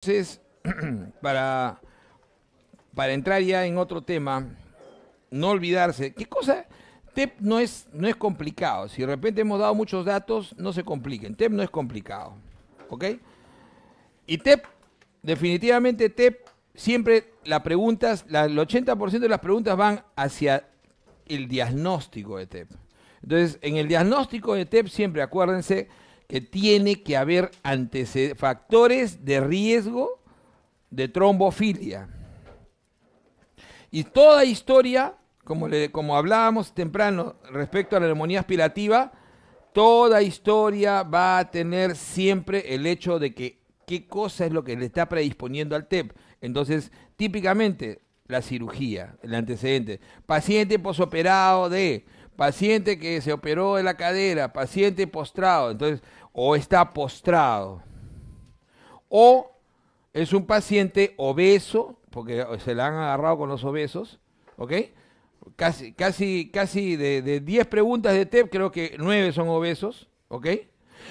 Entonces, para, para entrar ya en otro tema, no olvidarse, ¿qué cosa? TEP no es, no es complicado. Si de repente hemos dado muchos datos, no se compliquen. TEP no es complicado. ¿Ok? Y TEP, definitivamente TEP, siempre las preguntas, el 80% de las preguntas van hacia el diagnóstico de TEP. Entonces, en el diagnóstico de TEP, siempre acuérdense que tiene que haber factores de riesgo de trombofilia. Y toda historia, como, le, como hablábamos temprano respecto a la neumonía aspirativa, toda historia va a tener siempre el hecho de que qué cosa es lo que le está predisponiendo al TEP. Entonces, típicamente, la cirugía, el antecedente. Paciente posoperado de paciente que se operó de la cadera, paciente postrado, entonces, o está postrado, o es un paciente obeso, porque se le han agarrado con los obesos, ¿ok? Casi, casi, casi de, de 10 preguntas de TEP, creo que 9 son obesos, ¿ok?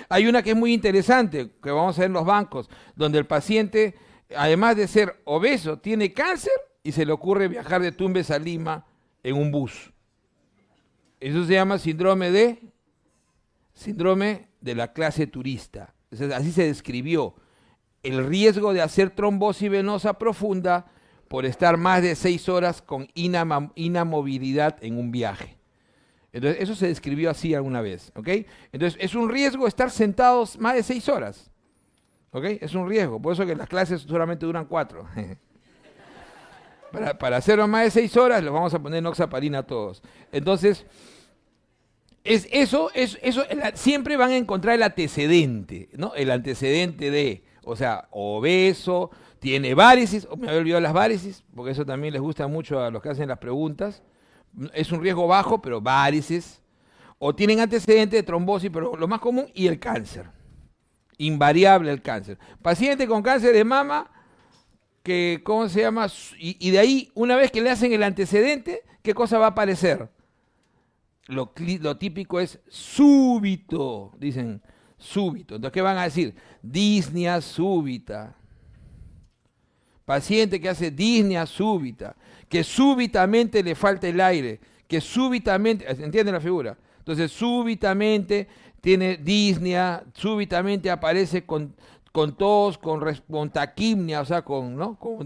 Hay una que es muy interesante, que vamos a ver en los bancos, donde el paciente, además de ser obeso, tiene cáncer y se le ocurre viajar de Tumbes a Lima en un bus. Eso se llama síndrome de síndrome de la clase turista. Así se describió el riesgo de hacer trombosis venosa profunda por estar más de seis horas con inamovilidad en un viaje. Entonces, eso se describió así alguna vez, Entonces, es un riesgo estar sentados más de seis horas, Es un riesgo, por eso que las clases solamente duran cuatro. Para, hacerlo más de seis horas, lo vamos a poner oxaparina a todos. Entonces, es eso, es, eso siempre van a encontrar el antecedente, ¿no? El antecedente de, o sea, obeso, tiene varices, me había olvidado las varices, porque eso también les gusta mucho a los que hacen las preguntas. Es un riesgo bajo, pero varices. O tienen antecedente de trombosis, pero lo más común, y el cáncer. Invariable el cáncer. Paciente con cáncer de mama, ¿cómo se llama? Y, de ahí, una vez que le hacen el antecedente, ¿qué cosa va a aparecer? Lo, lo típico es súbito, dicen, súbito. Entonces, ¿qué van a decir? Disnea súbita. Paciente que hace disnea súbita, que súbitamente le falta el aire, que súbitamente, ¿Entienden la figura? Entonces, súbitamente tiene disnea, súbitamente aparece con con tos, con, taquimnia, o sea, con,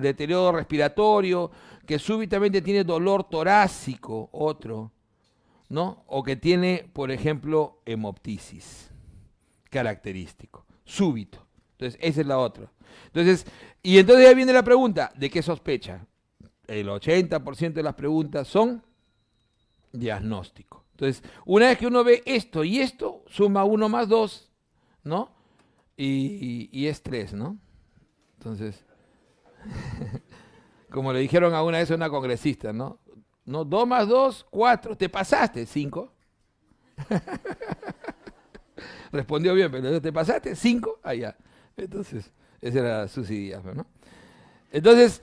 deterioro respiratorio, que súbitamente tiene dolor torácico, otro, ¿no? O que tiene, por ejemplo, hemoptisis, característico, súbito. Entonces, esa es la otra. Entonces, y entonces ya viene la pregunta, ¿de qué sospecha? El 80% de las preguntas son diagnóstico. Entonces, una vez que uno ve esto y esto, suma uno más dos, ¿no? Y, y, y estrés, ¿no? Entonces, como le dijeron a una vez a una congresista, ¿no? No, dos más dos, cuatro, te pasaste, cinco. Respondió bien, pero te pasaste, cinco, allá. Entonces, esa era su idea, ¿no? Entonces,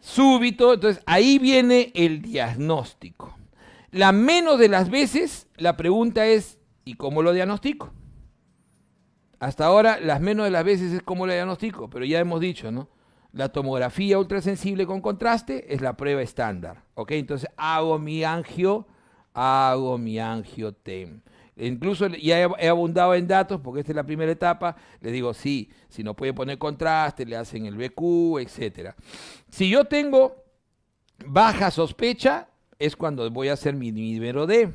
súbito, entonces ahí viene el diagnóstico. La menos de las veces, la pregunta es, ¿y cómo lo diagnostico? Hasta ahora, las menos de las veces es como la diagnostico, pero ya hemos dicho, ¿no? La tomografía ultrasensible con contraste es la prueba estándar, ¿ok? Entonces hago mi angio, hago mi angio TEM. Incluso ya he abundado en datos, porque esta es la primera etapa, le digo, sí, si no puede poner contraste, le hacen el BQ, etc. Si yo tengo baja sospecha, es cuando voy a hacer mi número D.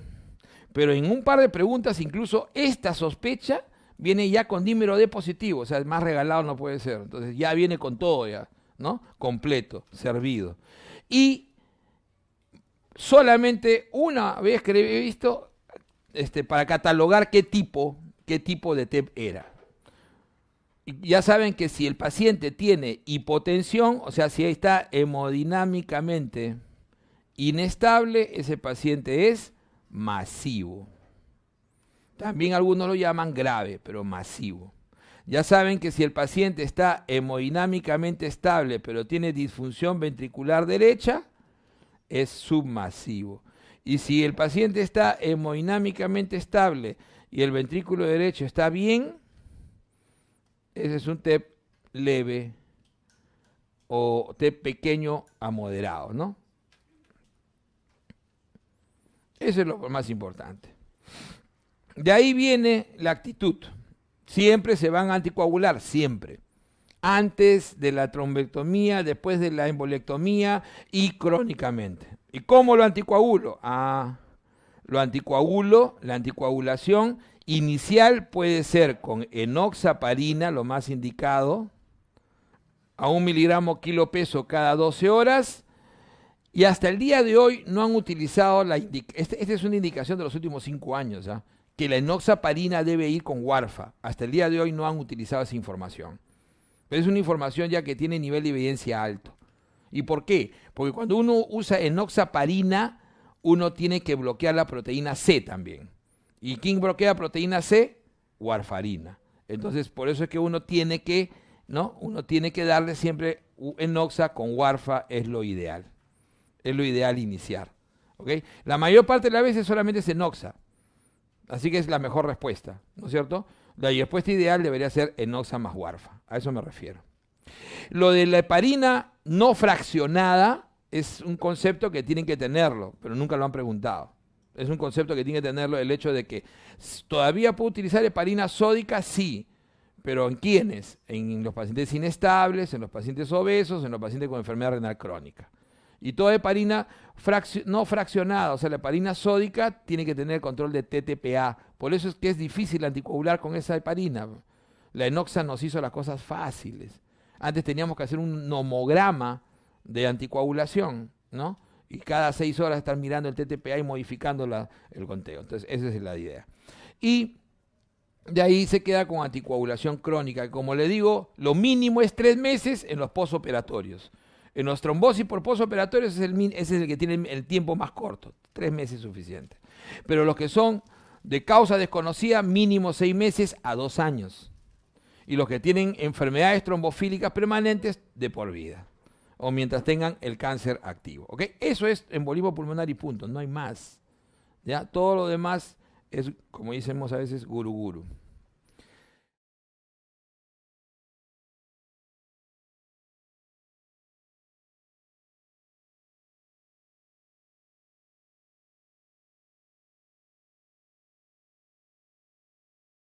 Pero en un par de preguntas, incluso esta sospecha viene ya con número de positivo, o sea, más regalado no puede ser. Entonces ya viene con todo ya, ¿no? Completo, servido. Y solamente una vez que he visto este, para catalogar qué tipo, qué tipo de TEP era. ya saben que si el paciente tiene hipotensión, o sea, si está hemodinámicamente inestable, ese paciente es masivo. También algunos lo llaman grave, pero masivo. Ya saben que si el paciente está hemodinámicamente estable, pero tiene disfunción ventricular derecha, es submasivo. Y si el paciente está hemodinámicamente estable y el ventrículo derecho está bien, ese es un TEP leve o TEP pequeño a moderado, ¿no? Eso es lo más importante. De ahí viene la actitud. Siempre se van a anticoagular, siempre. Antes de la trombectomía, después de la embolectomía y crónicamente. ¿Y cómo lo anticoagulo? Ah, lo anticoagulo, la anticoagulación inicial puede ser con enoxaparina, lo más indicado, a un miligramo kilo peso cada 12 horas. Y hasta el día de hoy no han utilizado la indicación. Este, esta es una indicación de los últimos cinco años. ya, ¿ah? que la enoxaparina debe ir con warfa. Hasta el día de hoy no han utilizado esa información. Pero es una información ya que tiene nivel de evidencia alto. ¿Y por qué? Porque cuando uno usa enoxaparina, uno tiene que bloquear la proteína C también. ¿Y quién bloquea proteína C? Warfarina. Entonces, por eso es que uno tiene que, ¿no? Uno tiene que darle siempre enoxa con warfa, es lo ideal. Es lo ideal iniciar. La mayor parte de las veces solamente es enoxa Así que es la mejor respuesta, ¿no es cierto? La respuesta ideal debería ser enoxa más warfa, a eso me refiero. Lo de la heparina no fraccionada es un concepto que tienen que tenerlo, pero nunca lo han preguntado. Es un concepto que tiene que tenerlo el hecho de que todavía puedo utilizar heparina sódica, sí, pero ¿en quiénes? En los pacientes inestables, en los pacientes obesos, en los pacientes con enfermedad renal crónica. Y toda heparina no fraccionada, o sea, la heparina sódica tiene que tener control de TTPA. Por eso es que es difícil anticoagular con esa heparina. La enoxa nos hizo las cosas fáciles. Antes teníamos que hacer un nomograma de anticoagulación, ¿no? Y cada seis horas estar mirando el TTPA y modificando el conteo. Entonces, esa es la idea. Y de ahí se queda con anticoagulación crónica. Como le digo, lo mínimo es tres meses en los postoperatorios. En los trombosis por postoperatorios es el, ese es el que tiene el tiempo más corto, tres meses es suficiente. Pero los que son de causa desconocida, mínimo seis meses a dos años. Y los que tienen enfermedades trombofílicas permanentes, de por vida. O mientras tengan el cáncer activo. Eso es embolismo pulmonar y punto, no hay más. ¿ya? Todo lo demás es, como decimos a veces, guruguru. Guru.